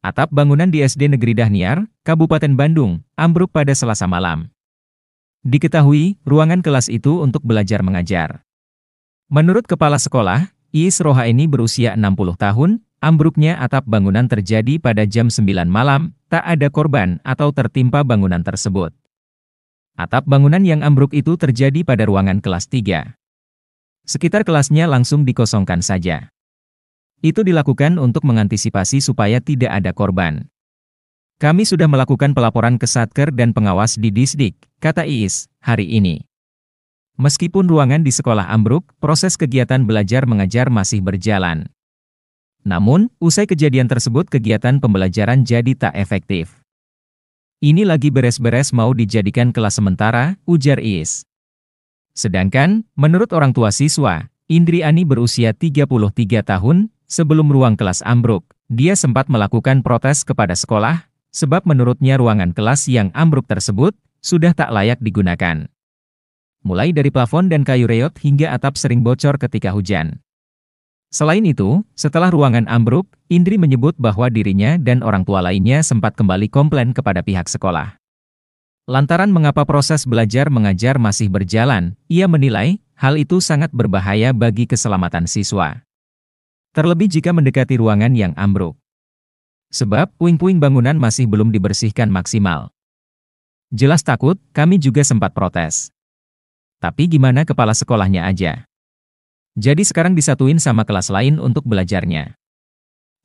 Atap bangunan di SD Negeri Dahniar, Kabupaten Bandung, ambruk pada selasa malam. Diketahui, ruangan kelas itu untuk belajar mengajar. Menurut Kepala Sekolah, Iis Roha ini berusia 60 tahun, ambruknya atap bangunan terjadi pada jam 9 malam, tak ada korban atau tertimpa bangunan tersebut. Atap bangunan yang ambruk itu terjadi pada ruangan kelas 3. Sekitar kelasnya langsung dikosongkan saja. Itu dilakukan untuk mengantisipasi supaya tidak ada korban. Kami sudah melakukan pelaporan ke Satker dan pengawas di Disdik, kata Iis, hari ini. Meskipun ruangan di sekolah ambruk, proses kegiatan belajar mengajar masih berjalan. Namun, usai kejadian tersebut kegiatan pembelajaran jadi tak efektif. Ini lagi beres-beres mau dijadikan kelas sementara, ujar Iis. Sedangkan, menurut orang tua siswa, Indriani berusia 33 tahun, Sebelum ruang kelas ambruk, dia sempat melakukan protes kepada sekolah, sebab menurutnya ruangan kelas yang ambruk tersebut sudah tak layak digunakan. Mulai dari plafon dan kayu reot hingga atap sering bocor ketika hujan. Selain itu, setelah ruangan ambruk, Indri menyebut bahwa dirinya dan orang tua lainnya sempat kembali komplain kepada pihak sekolah. Lantaran mengapa proses belajar mengajar masih berjalan, ia menilai hal itu sangat berbahaya bagi keselamatan siswa. Terlebih jika mendekati ruangan yang ambruk. Sebab, puing-puing bangunan masih belum dibersihkan maksimal. Jelas takut, kami juga sempat protes. Tapi gimana kepala sekolahnya aja? Jadi sekarang disatuin sama kelas lain untuk belajarnya.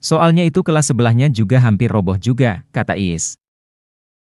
Soalnya itu kelas sebelahnya juga hampir roboh juga, kata Iis.